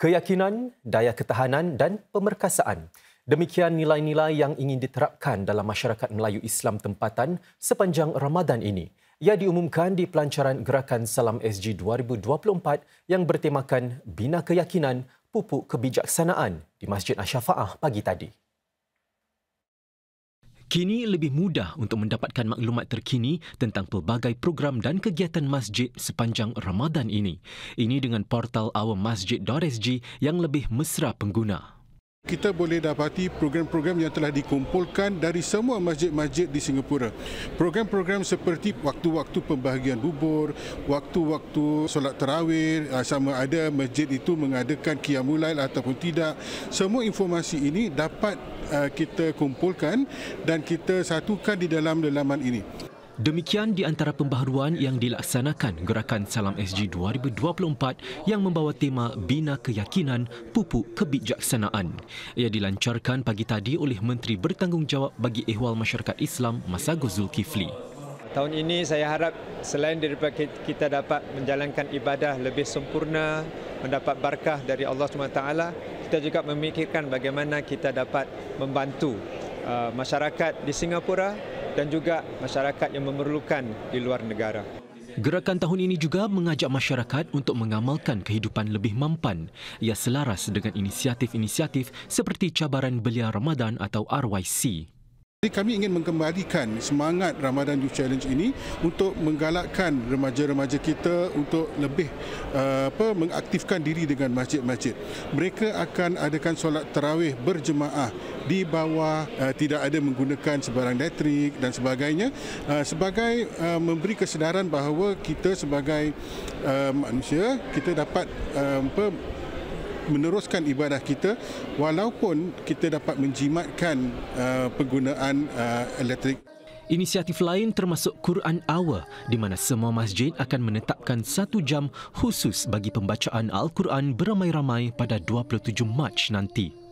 keyakinan, daya ketahanan dan pemerkasaan. Demikian nilai-nilai yang ingin diterapkan dalam masyarakat Melayu Islam tempatan sepanjang Ramadan ini. Ia diumumkan di pelancaran Gerakan Salam SG 2024 yang bertemakan Bina Keyakinan, Pupuk Kebijaksanaan di Masjid Asyafa'ah pagi tadi. Kini lebih mudah untuk mendapatkan maklumat terkini tentang pelbagai program dan kegiatan masjid sepanjang Ramadan ini. Ini dengan portal awamasjid.sg yang lebih mesra pengguna kita boleh dapati program-program yang telah dikumpulkan dari semua masjid-masjid di Singapura. Program-program seperti waktu-waktu pembahagian bubur, waktu-waktu solat terawih, ah, sama ada masjid itu mengadakan kiamulail ataupun tidak. Semua informasi ini dapat ah, kita kumpulkan dan kita satukan di dalam laman ini. Demikian di antara pembaharuan yang dilaksanakan Gerakan Salam SG 2024 yang membawa tema Bina Keyakinan, Pupuk Kebijaksanaan. Ia dilancarkan pagi tadi oleh Menteri Bertanggungjawab bagi Ehwal Masyarakat Islam Masago Zulkifli. Tahun ini saya harap selain daripada kita dapat menjalankan ibadah lebih sempurna, mendapat berkah dari Allah SWT, kita juga memikirkan bagaimana kita dapat membantu uh, masyarakat di Singapura dan juga masyarakat yang memerlukan di luar negara. Gerakan tahun ini juga mengajak masyarakat untuk mengamalkan kehidupan lebih mampan. yang selaras dengan inisiatif-inisiatif seperti Cabaran Belia Ramadan atau RYC. Jadi kami ingin mengembalikan semangat Ramadan Youth Challenge ini untuk menggalakkan remaja-remaja kita untuk lebih uh, apa mengaktifkan diri dengan masjid-masjid. Mereka akan adakan solat terawih berjemaah di bawah uh, tidak ada menggunakan sebarang elektrik dan sebagainya uh, sebagai memberi kesedaran bahawa kita sebagai manusia kita dapat um, apa meneruskan ibadah kita walaupun kita dapat menjimatkan uh, penggunaan uh, elektrik. Inisiatif lain termasuk Quran Hour di mana semua masjid akan menetapkan satu jam khusus bagi pembacaan Al-Quran beramai-ramai pada 27 Mac nanti.